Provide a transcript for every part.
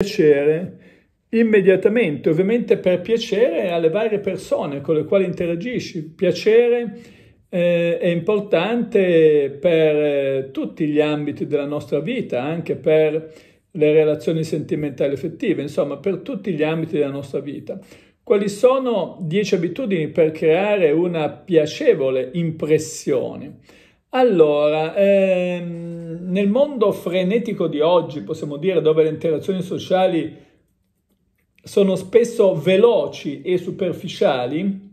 piacere immediatamente, ovviamente per piacere alle varie persone con le quali interagisci. Piacere eh, è importante per eh, tutti gli ambiti della nostra vita, anche per le relazioni sentimentali effettive, insomma per tutti gli ambiti della nostra vita. Quali sono 10 abitudini per creare una piacevole impressione? Allora, ehm, nel mondo frenetico di oggi, possiamo dire, dove le interazioni sociali sono spesso veloci e superficiali,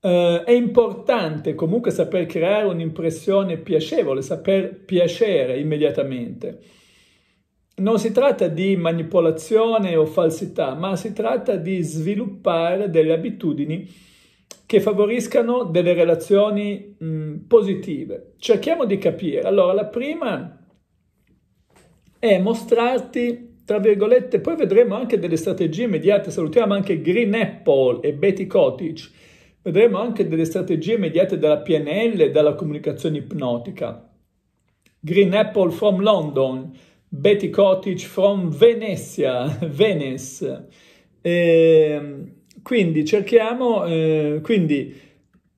eh, è importante comunque saper creare un'impressione piacevole, saper piacere immediatamente. Non si tratta di manipolazione o falsità, ma si tratta di sviluppare delle abitudini che favoriscano delle relazioni mh, positive. Cerchiamo di capire. Allora, la prima è mostrarti, tra virgolette, poi vedremo anche delle strategie immediate. Salutiamo anche Green Apple e Betty Cottage, Vedremo anche delle strategie immediate dalla PNL e dalla comunicazione ipnotica. Green Apple from London, Betty Cottage from Venezia, Venice. E, ehm, quindi cerchiamo, eh, quindi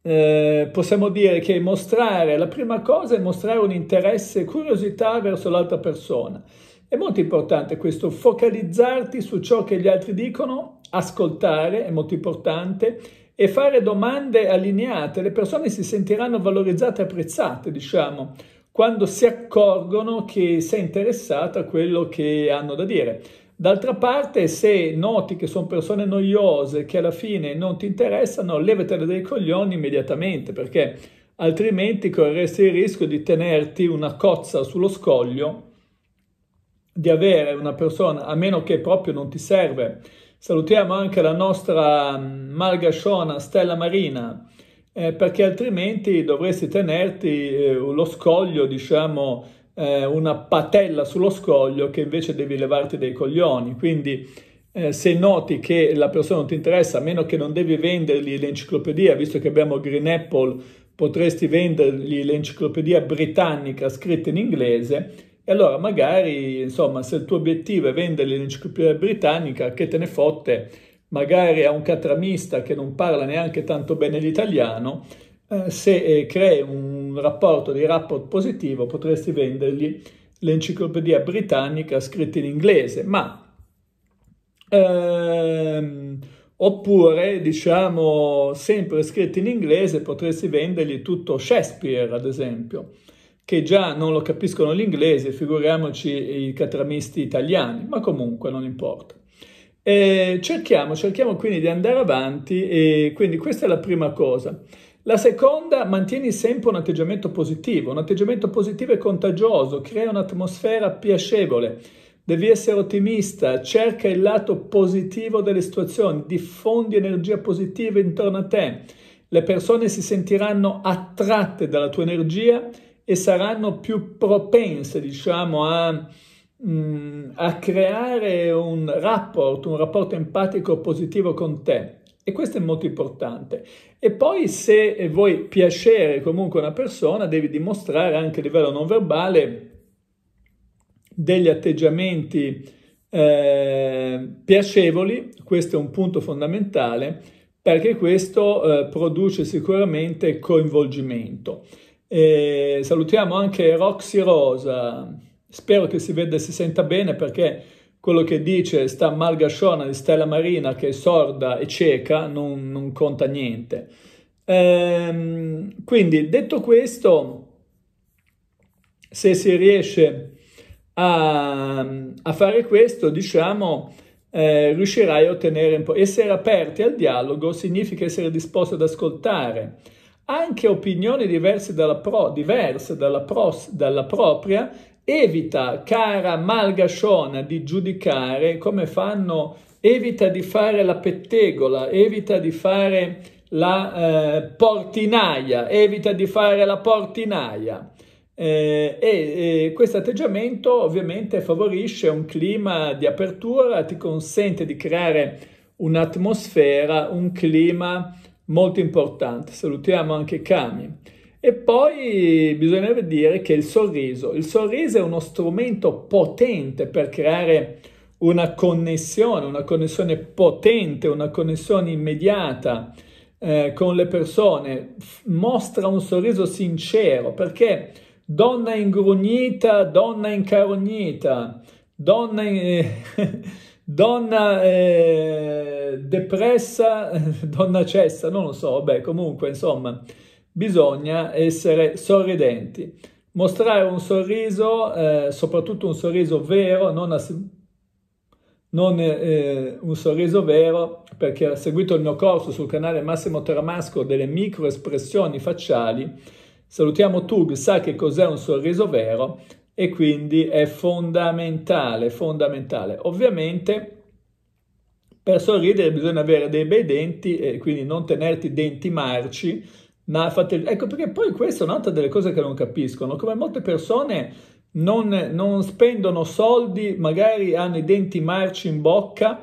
eh, possiamo dire che mostrare, la prima cosa è mostrare un interesse, curiosità verso l'altra persona. È molto importante questo, focalizzarti su ciò che gli altri dicono, ascoltare è molto importante e fare domande allineate. Le persone si sentiranno valorizzate e apprezzate, diciamo, quando si accorgono che sei interessata a quello che hanno da dire. D'altra parte, se noti che sono persone noiose, che alla fine non ti interessano, levatele dai coglioni immediatamente, perché altrimenti correresti il rischio di tenerti una cozza sullo scoglio, di avere una persona, a meno che proprio non ti serve. Salutiamo anche la nostra mm, malgasciona Stella Marina, eh, perché altrimenti dovresti tenerti eh, lo scoglio, diciamo, eh, una patella sullo scoglio che invece devi levarti dei coglioni. Quindi eh, se noti che la persona non ti interessa, a meno che non devi vendergli l'enciclopedia, visto che abbiamo Green Apple, potresti vendergli l'enciclopedia britannica scritta in inglese, e allora magari, insomma, se il tuo obiettivo è vendergli l'enciclopedia britannica, che te ne fotte, magari a un catramista che non parla neanche tanto bene l'italiano, eh, se eh, crei un rapporto di rapport positivo potresti vendergli l'enciclopedia britannica scritta in inglese, ma ehm, oppure diciamo sempre scritta in inglese potresti vendergli tutto Shakespeare ad esempio che già non lo capiscono l'inglese, figuriamoci i catramisti italiani, ma comunque non importa. E cerchiamo, cerchiamo quindi di andare avanti e quindi questa è la prima cosa. La seconda, mantieni sempre un atteggiamento positivo. Un atteggiamento positivo è contagioso, crea un'atmosfera piacevole. Devi essere ottimista, cerca il lato positivo delle situazioni, diffondi energia positiva intorno a te. Le persone si sentiranno attratte dalla tua energia e saranno più propense, diciamo, a, mm, a creare un rapporto, un rapporto empatico positivo con te. E questo è molto importante. E poi se vuoi piacere comunque a una persona, devi dimostrare anche a livello non verbale degli atteggiamenti eh, piacevoli, questo è un punto fondamentale, perché questo eh, produce sicuramente coinvolgimento. E salutiamo anche Roxy Rosa, spero che si veda e si senta bene perché quello che dice sta Margashona di Stella Marina che è sorda e cieca non, non conta niente. Ehm, quindi detto questo, se si riesce a, a fare questo, diciamo, eh, riuscirai a ottenere un po'. Essere aperti al dialogo significa essere disposti ad ascoltare anche opinioni diverse dalla, pro, diverse dalla, pros, dalla propria Evita, cara Malgasciona, di giudicare come fanno, evita di fare la pettegola, evita di fare la eh, portinaia, evita di fare la portinaia. Eh, e, e questo atteggiamento ovviamente favorisce un clima di apertura, ti consente di creare un'atmosfera, un clima molto importante. Salutiamo anche Cami. E poi bisognerebbe dire che il sorriso, il sorriso è uno strumento potente per creare una connessione, una connessione potente, una connessione immediata eh, con le persone. Mostra un sorriso sincero perché donna ingrugnita, donna incarognita, donna, eh, donna eh, depressa, donna cessa, non lo so, vabbè comunque insomma bisogna essere sorridenti. Mostrare un sorriso, eh, soprattutto un sorriso vero, non, ass- non eh, un sorriso vero, perché ha seguito il mio corso sul canale Massimo Teramasco delle microespressioni facciali. Salutiamo Tug, sa che cos'è un sorriso vero e quindi è fondamentale, fondamentale. Ovviamente per sorridere bisogna avere dei bei denti e quindi non tenerti denti marci ma fate... ecco perché poi questa è un'altra delle cose che non capiscono, come molte persone non, non spendono soldi, magari hanno i denti marci in bocca,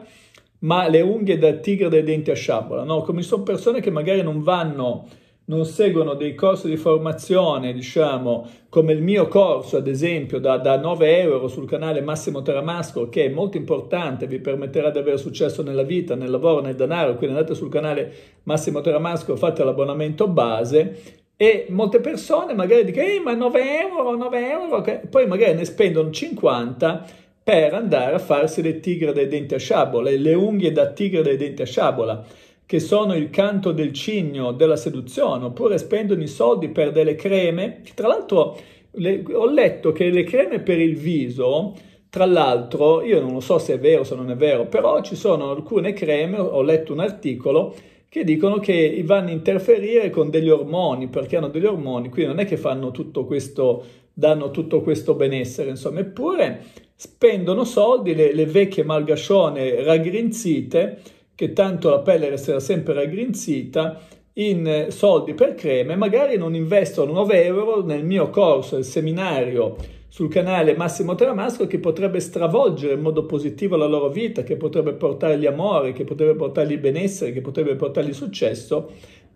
ma le unghie da tigre dai denti a sciabola, no? Come sono persone che magari non vanno non seguono dei corsi di formazione, diciamo, come il mio corso, ad esempio, da, da 9 euro sul canale Massimo Teramasco, che è molto importante, vi permetterà di avere successo nella vita, nel lavoro, nel denaro, quindi andate sul canale Massimo Teramasco, fate l'abbonamento base, e molte persone magari dicono, eh, ma 9 euro, 9 euro, okay? poi magari ne spendono 50 per andare a farsi le tigre dei denti a sciabola, le unghie da tigre dei denti a sciabola che sono il canto del cigno della seduzione, oppure spendono i soldi per delle creme. Tra l'altro le, ho letto che le creme per il viso, tra l'altro, io non lo so se è vero o se non è vero, però ci sono alcune creme, ho letto un articolo, che dicono che vanno a interferire con degli ormoni, perché hanno degli ormoni, quindi non è che fanno tutto questo, danno tutto questo benessere, insomma, eppure spendono soldi le, le vecchie malgascione raggrinzite che tanto la pelle resterà sempre raggrinzita, in eh, soldi per creme, magari non investono 9 euro nel mio corso, il seminario sul canale Massimo Tramasco che potrebbe stravolgere in modo positivo la loro vita, che potrebbe portargli amore, che potrebbe portargli benessere, che potrebbe portargli successo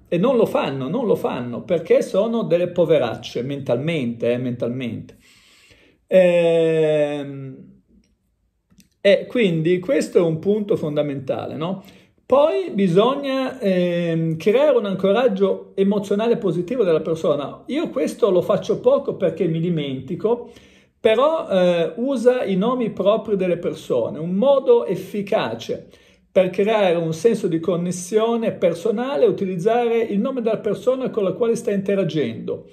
e non lo fanno, non lo fanno perché sono delle poveracce mentalmente, eh, mentalmente. Ehm... E quindi questo è un punto fondamentale, no? Poi bisogna eh, creare un ancoraggio emozionale positivo della persona. Io questo lo faccio poco perché mi dimentico, però eh, usa i nomi propri delle persone, un modo efficace per creare un senso di connessione personale, utilizzare il nome della persona con la quale sta interagendo.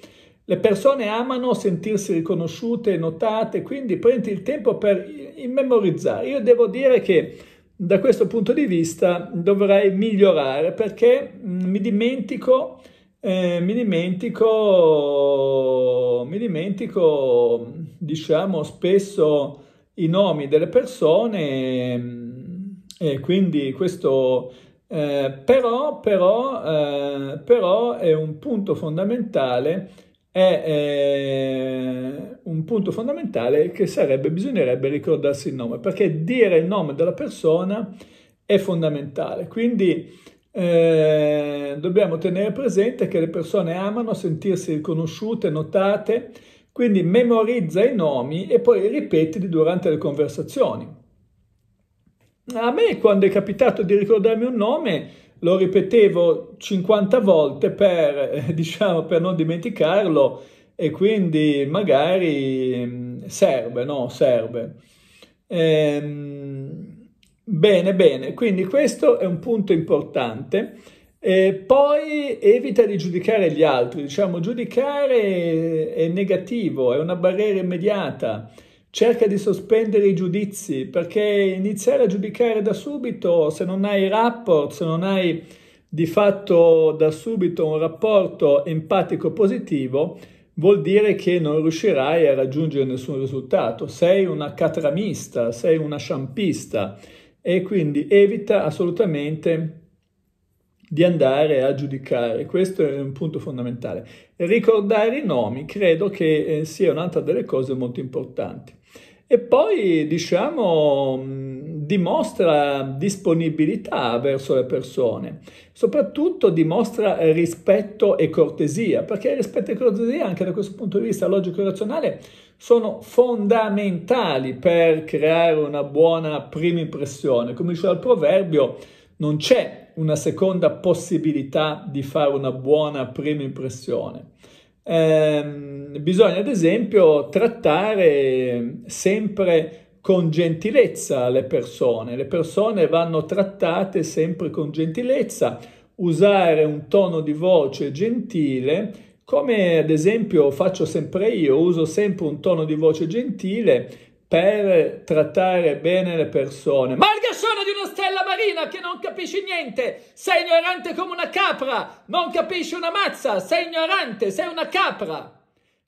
Le persone amano sentirsi riconosciute notate, quindi prendi il tempo per memorizzare. Io devo dire che da questo punto di vista dovrei migliorare perché mm, mi dimentico, eh, mi dimentico, mi dimentico, diciamo, spesso i nomi delle persone mm, e quindi questo eh, però, però, eh, però è un punto fondamentale è eh, un punto fondamentale che sarebbe, bisognerebbe ricordarsi il nome, perché dire il nome della persona è fondamentale. Quindi eh, dobbiamo tenere presente che le persone amano sentirsi riconosciute, notate, quindi memorizza i nomi e poi ripetili durante le conversazioni. A me quando è capitato di ricordarmi un nome, lo ripetevo 50 volte per, eh, diciamo, per non dimenticarlo e quindi magari mm, serve, no? Serve. Ehm, bene, bene, quindi questo è un punto importante. E poi evita di giudicare gli altri, diciamo giudicare è negativo, è una barriera immediata. Cerca di sospendere i giudizi perché iniziare a giudicare da subito, se non hai rapport, se non hai di fatto da subito un rapporto empatico positivo, vuol dire che non riuscirai a raggiungere nessun risultato. Sei una catramista, sei una sciampista e quindi evita assolutamente di andare a giudicare. Questo è un punto fondamentale. Ricordare i nomi credo che eh, sia un'altra delle cose molto importanti. E poi, diciamo, mm, dimostra disponibilità verso le persone, soprattutto dimostra rispetto e cortesia, perché rispetto e cortesia, anche da questo punto di vista logico e razionale, sono fondamentali per creare una buona prima impressione. Come diceva il proverbio, non c'è una seconda possibilità di fare una buona prima impressione. Eh, bisogna ad esempio trattare sempre con gentilezza le persone, le persone vanno trattate sempre con gentilezza, usare un tono di voce gentile, come ad esempio faccio sempre io, uso sempre un tono di voce gentile per trattare bene le persone. Marga di una stella marina che non capisci niente, sei ignorante come una capra, non capisci una mazza, sei ignorante, sei una capra.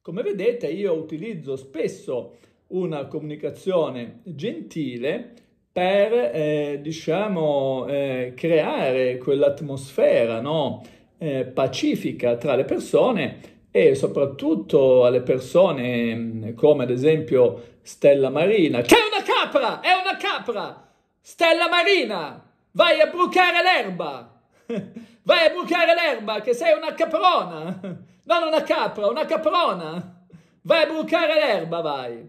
Come vedete io utilizzo spesso una comunicazione gentile per, eh, diciamo, eh, creare quell'atmosfera no? eh, pacifica tra le persone e soprattutto alle persone mm, come ad esempio Stella Marina, che una capra, è una capra! Stella Marina, vai a brucare l'erba! Vai a brucare l'erba che sei una caprona! Non una capra, una caprona! Vai a brucare l'erba, vai!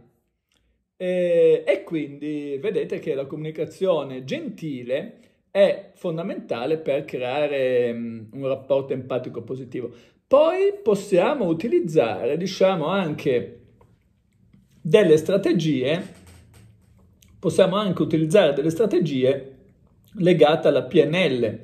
E, e quindi vedete che la comunicazione gentile è fondamentale per creare mm, un rapporto empatico positivo. Poi possiamo utilizzare, diciamo, anche delle strategie possiamo anche utilizzare delle strategie legate alla PNL.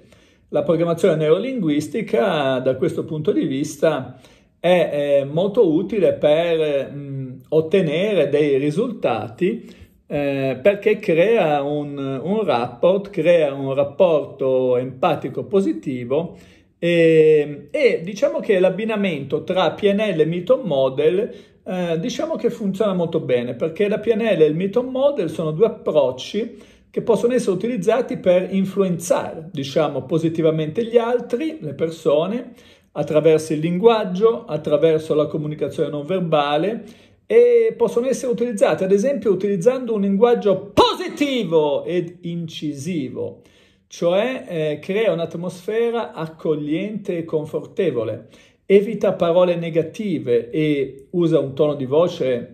La programmazione neurolinguistica da questo punto di vista è, è molto utile per mh, ottenere dei risultati eh, perché crea un, un rapport, crea un rapporto empatico positivo e, e, diciamo che l'abbinamento tra PNL e Milton Model eh, diciamo che funziona molto bene perché la PNL e il Meton Model sono due approcci che possono essere utilizzati per influenzare, diciamo, positivamente gli altri, le persone, attraverso il linguaggio, attraverso la comunicazione non verbale e possono essere utilizzate, ad esempio, utilizzando un linguaggio positivo ed incisivo, cioè eh, crea un'atmosfera accogliente e confortevole evita parole negative e usa un tono di voce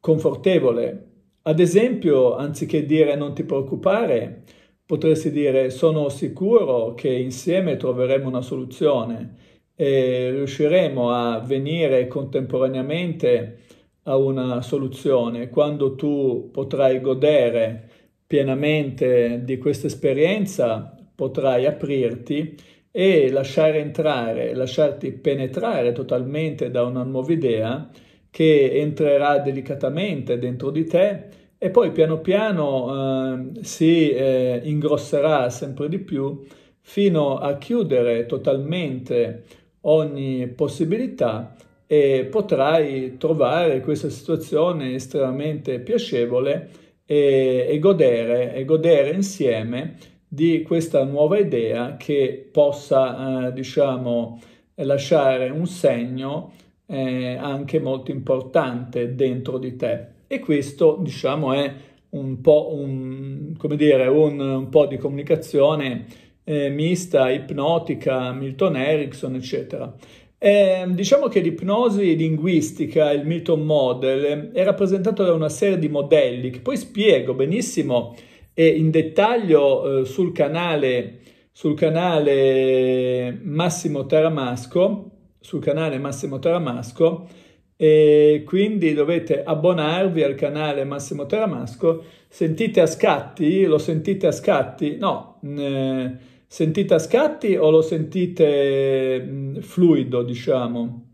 confortevole. Ad esempio, anziché dire non ti preoccupare, potresti dire sono sicuro che insieme troveremo una soluzione e riusciremo a venire contemporaneamente a una soluzione quando tu potrai godere pienamente di questa esperienza potrai aprirti e lasciare entrare, lasciarti penetrare totalmente da una nuova idea che entrerà delicatamente dentro di te e poi piano piano eh, si eh, ingrosserà sempre di più fino a chiudere totalmente ogni possibilità e potrai trovare questa situazione estremamente piacevole e, e, godere, e godere insieme di questa nuova idea che possa, eh, diciamo, lasciare un segno eh, anche molto importante dentro di te. E questo, diciamo, è un po', un, come dire, un, un po' di comunicazione eh, mista, ipnotica, Milton Erickson, eccetera. Eh, diciamo che l'ipnosi linguistica, il Milton Model, è rappresentato da una serie di modelli che poi spiego benissimo e in dettaglio eh, sul, canale, sul canale Massimo Taramasco, sul canale Massimo Taramasco e quindi dovete abbonarvi al canale Massimo Taramasco, sentite a scatti, lo sentite a scatti, no, mm, eh, sentite a scatti o lo sentite mh, mm, fluido, diciamo?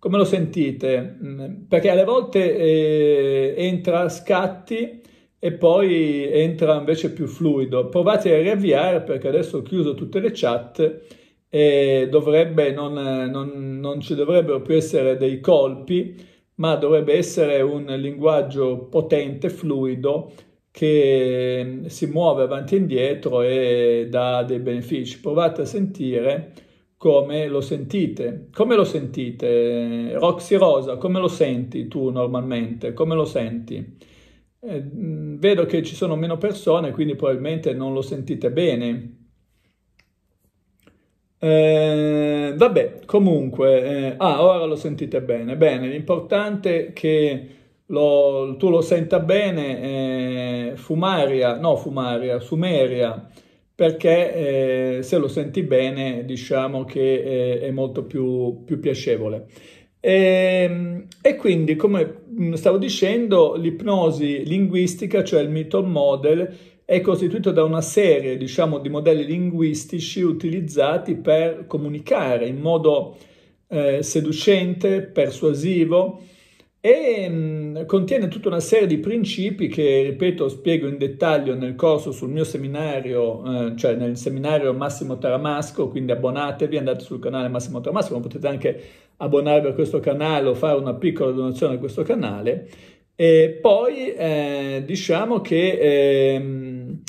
Come lo sentite? Mm, perché alle volte eh, entra a scatti e poi entra invece più fluido. Provate a riavviare perché adesso ho chiuso tutte le chat e dovrebbe, non, non, non ci dovrebbero più essere dei colpi, ma dovrebbe essere un linguaggio potente, fluido, che si muove avanti e indietro e dà dei benefici. Provate a sentire come lo sentite. Come lo sentite? Roxy Rosa, come lo senti tu normalmente? Come lo senti? Eh, mm, vedo che ci sono meno persone, quindi probabilmente non lo sentite bene. Eh, vabbè, comunque, eh, ah, ora lo sentite bene. Bene, l'importante è che lo, tu lo senta bene, eh, fumaria, no fumaria, sumeria, perché eh, se lo senti bene diciamo che eh, è molto più, più piacevole. E, ehm, e, quindi, come stavo dicendo, l'ipnosi linguistica, cioè il Milton Model, è costituito da una serie, diciamo, di modelli linguistici utilizzati per comunicare in modo eh, seducente, persuasivo, e mh, mm, contiene tutta una serie di principi che, ripeto, spiego in dettaglio nel corso sul mio seminario, eh, cioè nel seminario Massimo Taramasco, quindi abbonatevi, andate sul canale Massimo Taramasco, ma potete anche abbonarvi a questo canale o fare una piccola donazione a questo canale. E poi eh, diciamo che ehm,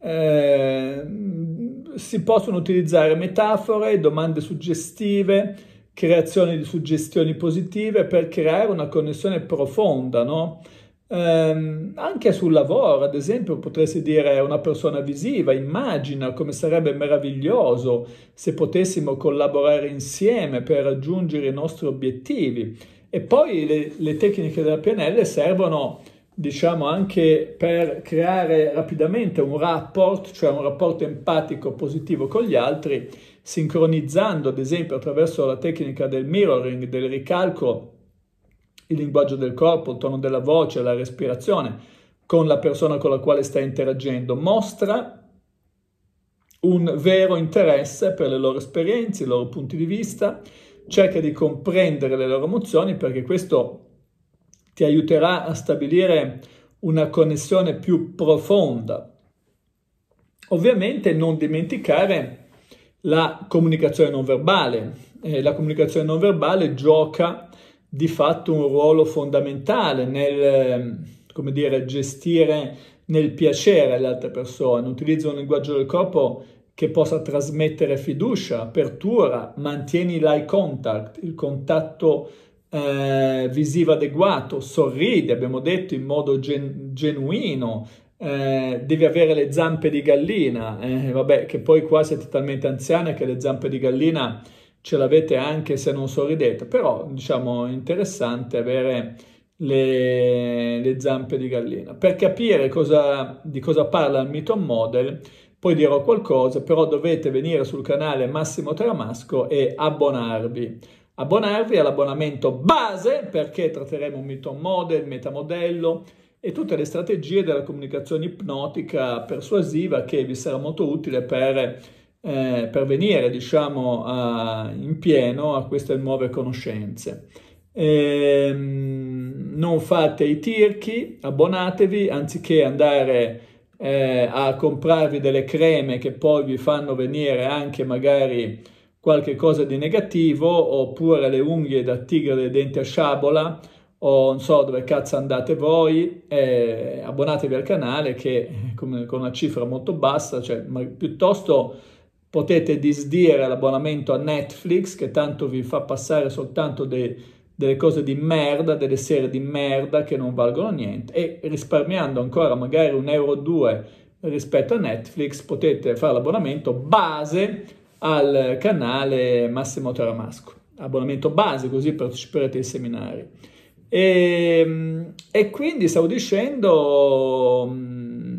eh, si possono utilizzare metafore, domande suggestive, creazione di suggestioni positive per creare una connessione profonda, no? ehm, anche sul lavoro, ad esempio, potresti dire una persona visiva, immagina come sarebbe meraviglioso se potessimo collaborare insieme per raggiungere i nostri obiettivi. E poi le, le tecniche della PNL servono diciamo anche per creare rapidamente un rapporto, cioè un rapporto empatico positivo con gli altri sincronizzando ad esempio attraverso la tecnica del mirroring, del ricalco, il linguaggio del corpo, il tono della voce, la respirazione con la persona con la quale stai interagendo, mostra un vero interesse per le loro esperienze, i loro punti di vista, cerca di comprendere le loro emozioni perché questo ti aiuterà a stabilire una connessione più profonda. Ovviamente non dimenticare la comunicazione non verbale. Eh, la comunicazione non verbale gioca di fatto un ruolo fondamentale nel ehm, come dire, gestire nel piacere altre persone, utilizza un linguaggio del corpo che possa trasmettere fiducia, apertura, mantieni l'eye contact, il contatto eh, visivo adeguato, sorride, abbiamo detto in modo gen- genuino, eh, devi avere le zampe di gallina, eh, vabbè, che poi qua siete talmente anziane che le zampe di gallina ce l'avete anche se non sorridete, però diciamo interessante avere le, le, zampe di gallina. Per capire cosa, di cosa parla il Mito Model, poi dirò qualcosa, però dovete venire sul canale Massimo Tramasco e abbonarvi. Abbonarvi all'abbonamento base perché tratteremo un Mito Model, metamodello, e tutte le strategie della comunicazione ipnotica persuasiva che vi sarà molto utile per eh, pervenire diciamo, a, in pieno a queste nuove conoscenze. Ehm, non fate i tirchi, abbonatevi anziché andare eh, a comprarvi delle creme che poi vi fanno venire anche magari qualche cosa di negativo oppure le unghie da tigre dei denti a sciabola o non so dove cazzo andate voi, eh, abbonatevi al canale che con, con una cifra molto bassa, cioè, ma piuttosto potete disdire l'abbonamento a Netflix che tanto vi fa passare soltanto dei delle cose di merda, delle serie di merda che non valgono niente e risparmiando ancora magari un euro o due rispetto a Netflix potete fare l'abbonamento base al canale Massimo Taramasco, abbonamento base così parteciperete ai seminari. E, ehm, e quindi stavo dicendo, mm,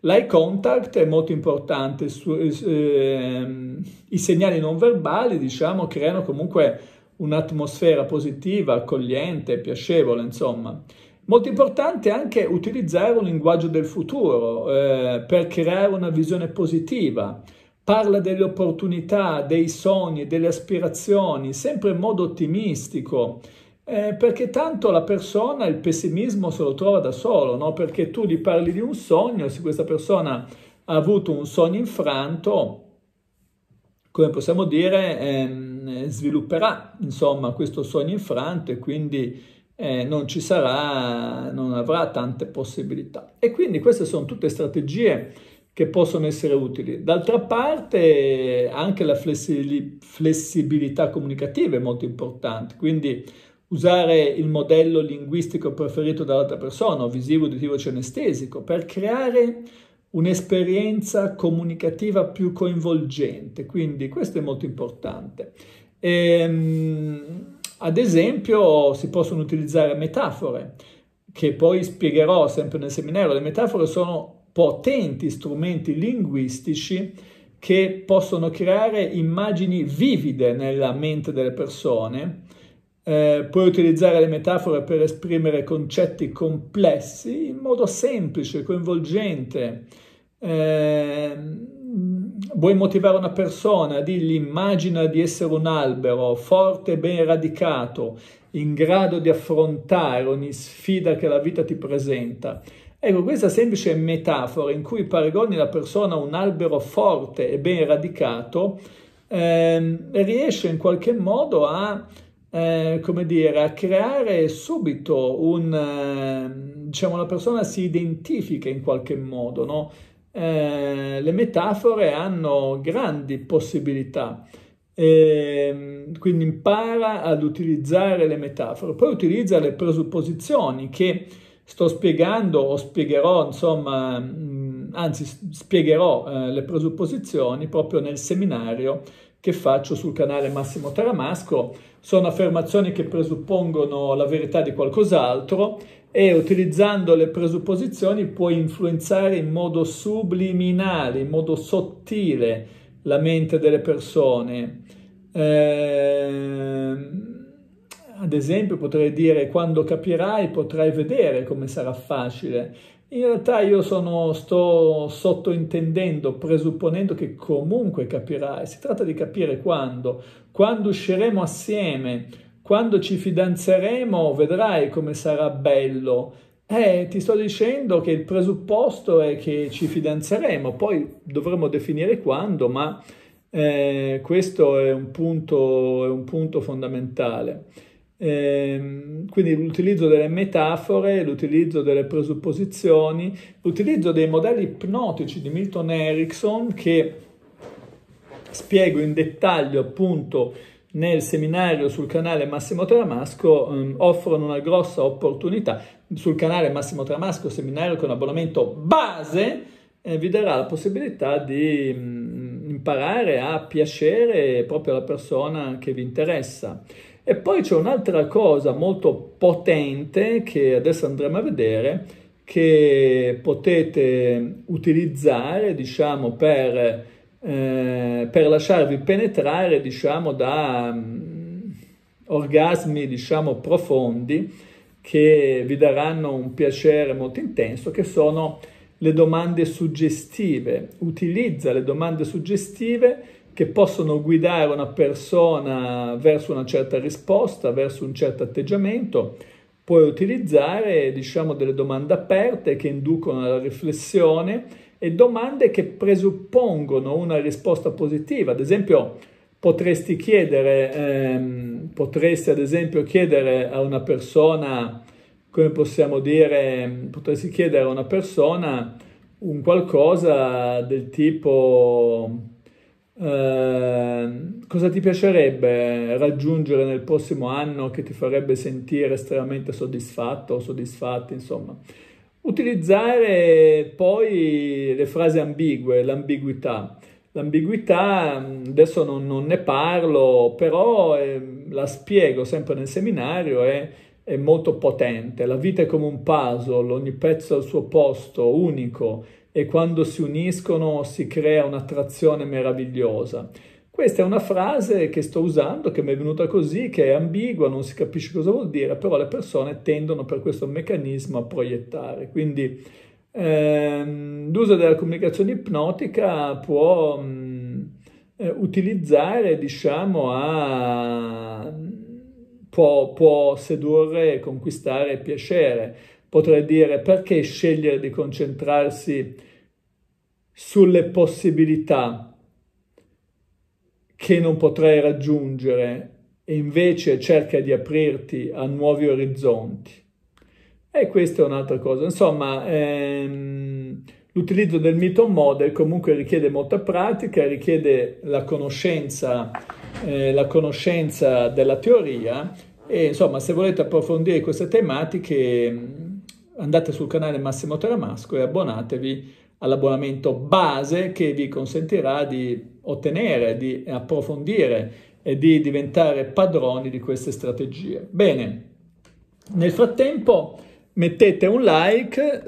l'eye contact è molto importante, su, eh, ehm, i segnali non verbali diciamo creano comunque un'atmosfera positiva, accogliente, piacevole insomma. Molto importante anche utilizzare un linguaggio del futuro eh, per creare una visione positiva. Parla delle opportunità, dei sogni, delle aspirazioni, sempre in modo ottimistico. Eh, perché tanto la persona il pessimismo se lo trova da solo, no? perché tu gli parli di un sogno, se questa persona ha avuto un sogno infranto, come possiamo dire, ehm, svilupperà insomma, questo sogno infranto e quindi eh, non ci sarà, non avrà tante possibilità. E quindi queste sono tutte strategie che possono essere utili. D'altra parte anche la flessibilità comunicativa è molto importante, quindi usare il modello linguistico preferito dall'altra persona, o visivo, uditivo, cenestesico, per creare un'esperienza comunicativa più coinvolgente. Quindi questo è molto importante. Ehm, ad esempio si possono utilizzare metafore, che poi spiegherò sempre nel seminario. Le metafore sono potenti strumenti linguistici che possono creare immagini vivide nella mente delle persone eh, puoi utilizzare le metafore per esprimere concetti complessi in modo semplice, coinvolgente. Eh, vuoi motivare una persona, digli immagina di essere un albero forte e ben radicato, in grado di affrontare ogni sfida che la vita ti presenta. Ecco, questa semplice metafora in cui paragoni la persona a un albero forte e ben radicato, eh, riesce in qualche modo a eh, come dire, a creare subito un, eh, diciamo, la persona si identifica in qualche modo, no? eh, le metafore hanno grandi possibilità, ehm, quindi impara ad utilizzare le metafore, poi utilizza le presupposizioni che sto spiegando o spiegherò, insomma, anzi spiegherò eh, le presupposizioni proprio nel seminario che faccio sul canale Massimo Taramasco. Sono affermazioni che presuppongono la verità di qualcos'altro e utilizzando le presupposizioni puoi influenzare in modo subliminale, in modo sottile la mente delle persone. Eh, ad esempio potrei dire quando capirai potrai vedere come sarà facile in realtà io sono, sto sottointendendo, presupponendo che comunque capirai. Si tratta di capire quando. Quando usciremo assieme, quando ci fidanzeremo, vedrai come sarà bello. Eh, ti sto dicendo che il presupposto è che ci fidanzeremo, poi dovremo definire quando, ma eh, questo è un punto, è un punto fondamentale. Ehm, quindi l'utilizzo delle metafore, l'utilizzo delle presupposizioni, l'utilizzo dei modelli ipnotici di Milton Erickson che spiego in dettaglio appunto nel seminario sul canale Massimo Tramasco ehm, offrono una grossa opportunità. Sul canale Massimo Tramasco, seminario con abbonamento base, eh, vi darà la possibilità di mh, mm, imparare a piacere proprio alla persona che vi interessa. E poi c'è un'altra cosa molto potente che adesso andremo a vedere che potete utilizzare diciamo, per, eh, per, lasciarvi penetrare diciamo, da um, orgasmi diciamo, profondi che vi daranno un piacere molto intenso, che sono le domande suggestive. Utilizza le domande suggestive che possono guidare una persona verso una certa risposta, verso un certo atteggiamento, puoi utilizzare diciamo, delle domande aperte che inducono alla riflessione e domande che presuppongono una risposta positiva. Ad esempio, potresti chiedere, ehm, potresti ad esempio chiedere a una persona, come possiamo dire, potresti chiedere a una persona un qualcosa del tipo Ehm, cosa ti piacerebbe raggiungere nel prossimo anno che ti farebbe sentire estremamente soddisfatto o soddisfatti, insomma. Utilizzare poi le frasi ambigue, l'ambiguità. L'ambiguità, adesso non, non, ne parlo, però eh, la spiego sempre nel seminario, è, è molto potente. La vita è come un puzzle, ogni pezzo al suo posto, unico, e quando si uniscono si crea un'attrazione meravigliosa. Questa è una frase che sto usando, che mi è venuta così, che è ambigua, non si capisce cosa vuol dire, però le persone tendono per questo meccanismo a proiettare. Quindi ehm, l'uso della comunicazione ipnotica può mh, mm, eh, utilizzare, diciamo, a, può, può sedurre e conquistare piacere Potrei dire perché scegliere di concentrarsi sulle possibilità che non potrai raggiungere e invece cerca di aprirti a nuovi orizzonti. E questa è un'altra cosa. Insomma, ehm, l'utilizzo del mito Model comunque richiede molta pratica, richiede la conoscenza, eh, la conoscenza della teoria e insomma, se volete approfondire queste tematiche andate sul canale Massimo Teramasco e abbonatevi all'abbonamento base che vi consentirà di ottenere, di approfondire e di diventare padroni di queste strategie. Bene, nel frattempo mettete un like.